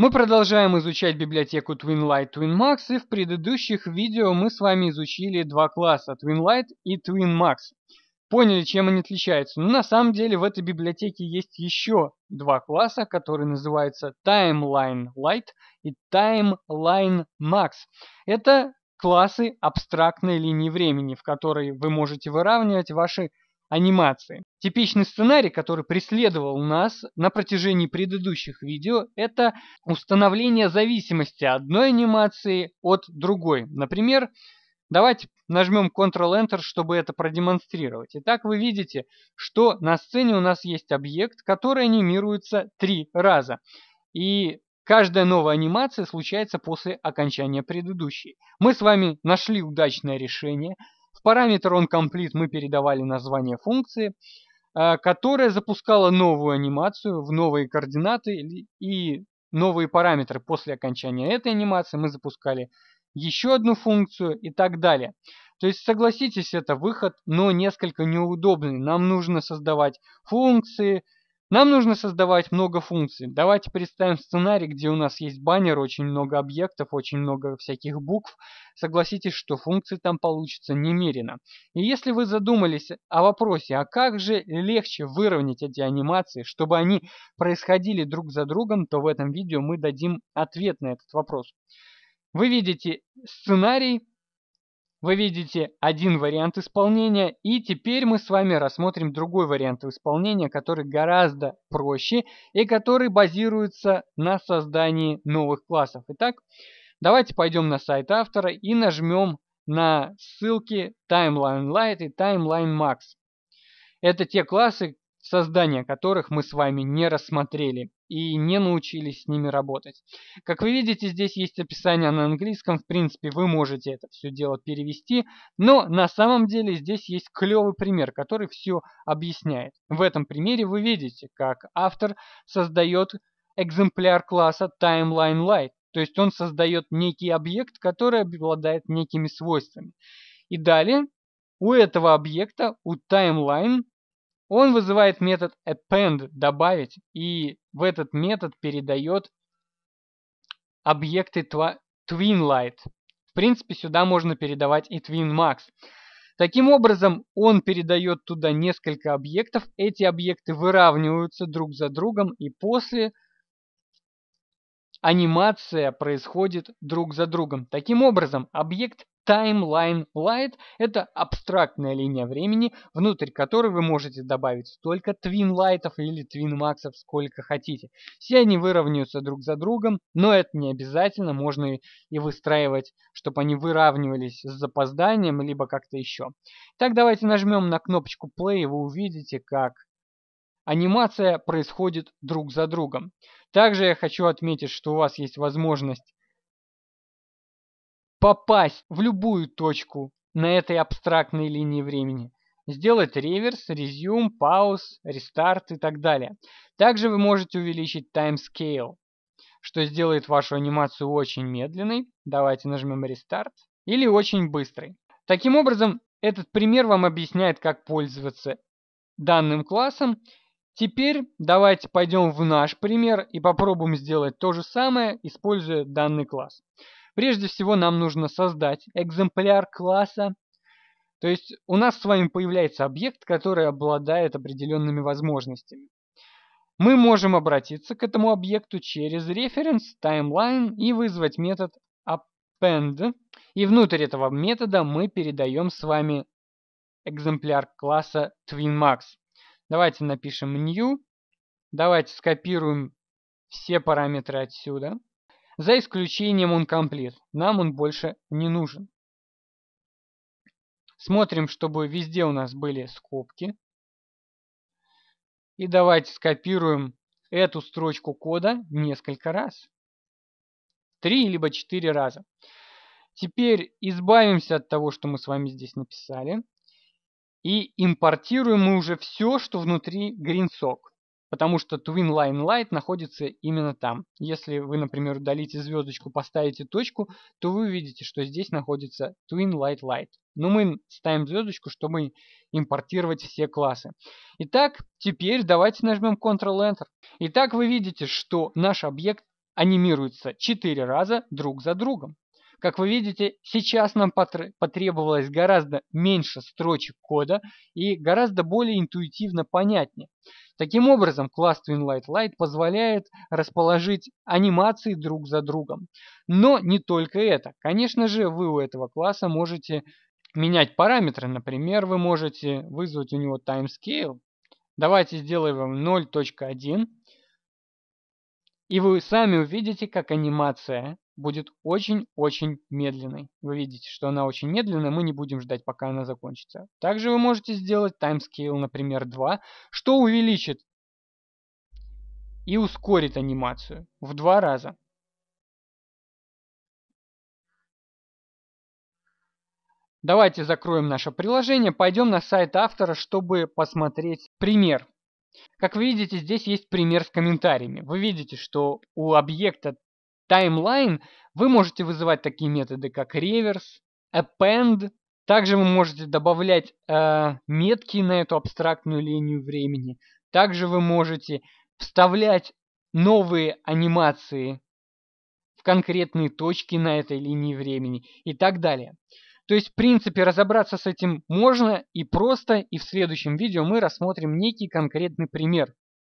Мы продолжаем изучать библиотеку TwinLight TwinMax, и в предыдущих видео мы с вами изучили два класса TwinLight и TwinMax. Поняли, чем они отличаются. Но на самом деле в этой библиотеке есть еще два класса, которые называются Timeline Light и Timeline Max. Это классы абстрактной линии времени, в которой вы можете выравнивать ваши анимации. Типичный сценарий, который преследовал нас на протяжении предыдущих видео, это установление зависимости одной анимации от другой. Например, давайте нажмем Ctrl-Enter, чтобы это продемонстрировать. Итак, вы видите, что на сцене у нас есть объект, который анимируется три раза. И Каждая новая анимация случается после окончания предыдущей. Мы с вами нашли удачное решение – в параметр onComplete мы передавали название функции, э, которая запускала новую анимацию в новые координаты и новые параметры. После окончания этой анимации мы запускали еще одну функцию и так далее. То есть, согласитесь, это выход, но несколько неудобный. Нам нужно создавать функции, нам нужно создавать много функций. Давайте представим сценарий, где у нас есть баннер, очень много объектов, очень много всяких букв. Согласитесь, что функций там получится немерено. И если вы задумались о вопросе, а как же легче выровнять эти анимации, чтобы они происходили друг за другом, то в этом видео мы дадим ответ на этот вопрос. Вы видите сценарий, вы видите один вариант исполнения, и теперь мы с вами рассмотрим другой вариант исполнения, который гораздо проще и который базируется на создании новых классов. Итак, давайте пойдем на сайт автора и нажмем на ссылки Timeline Lite и Timeline Max. Это те классы, создания которых мы с вами не рассмотрели и не научились с ними работать. Как вы видите, здесь есть описание на английском, в принципе, вы можете это все дело перевести, но на самом деле здесь есть клевый пример, который все объясняет. В этом примере вы видите, как автор создает экземпляр класса Timeline Light, то есть он создает некий объект, который обладает некими свойствами. И далее у этого объекта, у Timeline, он вызывает метод append – добавить, и в этот метод передает объекты twinlight. В принципе, сюда можно передавать и twinmax. Таким образом, он передает туда несколько объектов, эти объекты выравниваются друг за другом, и после – анимация происходит друг за другом. Таким образом, объект Timeline Light – это абстрактная линия времени, внутрь которой вы можете добавить столько Twin Light'ов или Twin Max'ов, сколько хотите. Все они выравниваются друг за другом, но это не обязательно, можно и выстраивать, чтобы они выравнивались с запозданием, либо как-то еще. Так, давайте нажмем на кнопочку Play, и вы увидите, как Анимация происходит друг за другом. Также я хочу отметить, что у вас есть возможность попасть в любую точку на этой абстрактной линии времени. Сделать реверс, резюм, пауз, рестарт и так далее. Также вы можете увеличить timescale, что сделает вашу анимацию очень медленной. Давайте нажмем рестарт. Или очень быстрый. Таким образом, этот пример вам объясняет, как пользоваться данным классом Теперь давайте пойдем в наш пример и попробуем сделать то же самое, используя данный класс. Прежде всего нам нужно создать экземпляр класса. То есть у нас с вами появляется объект, который обладает определенными возможностями. Мы можем обратиться к этому объекту через референс, timeline и вызвать метод append. И внутрь этого метода мы передаем с вами экземпляр класса twinmax. Давайте напишем new. Давайте скопируем все параметры отсюда. За исключением он Нам он больше не нужен. Смотрим, чтобы везде у нас были скобки. И давайте скопируем эту строчку кода несколько раз. Три либо четыре раза. Теперь избавимся от того, что мы с вами здесь написали. И импортируем мы уже все, что внутри GreenSock, потому что Twin Light находится именно там. Если вы, например, удалите звездочку, поставите точку, то вы увидите, что здесь находится Twin Light. Но мы ставим звездочку, чтобы импортировать все классы. Итак, теперь давайте нажмем Ctrl-Enter. Итак, вы видите, что наш объект анимируется 4 раза друг за другом. Как вы видите, сейчас нам потребовалось гораздо меньше строчек кода и гораздо более интуитивно понятнее. Таким образом, класс Twinlight Light позволяет расположить анимации друг за другом. Но не только это. Конечно же, вы у этого класса можете менять параметры. Например, вы можете вызвать у него timescale. Давайте сделаем 0.1. И вы сами увидите, как анимация будет очень-очень медленной. Вы видите, что она очень медленная, мы не будем ждать, пока она закончится. Также вы можете сделать timescale, например, 2, что увеличит и ускорит анимацию в два раза. Давайте закроем наше приложение, пойдем на сайт автора, чтобы посмотреть пример. Как вы видите, здесь есть пример с комментариями. Вы видите, что у объекта таймлайн вы можете вызывать такие методы, как реверс, append. Также вы можете добавлять э, метки на эту абстрактную линию времени. Также вы можете вставлять новые анимации в конкретные точки на этой линии времени и так далее. То есть, в принципе, разобраться с этим можно и просто, и в следующем видео мы рассмотрим некий конкретный пример.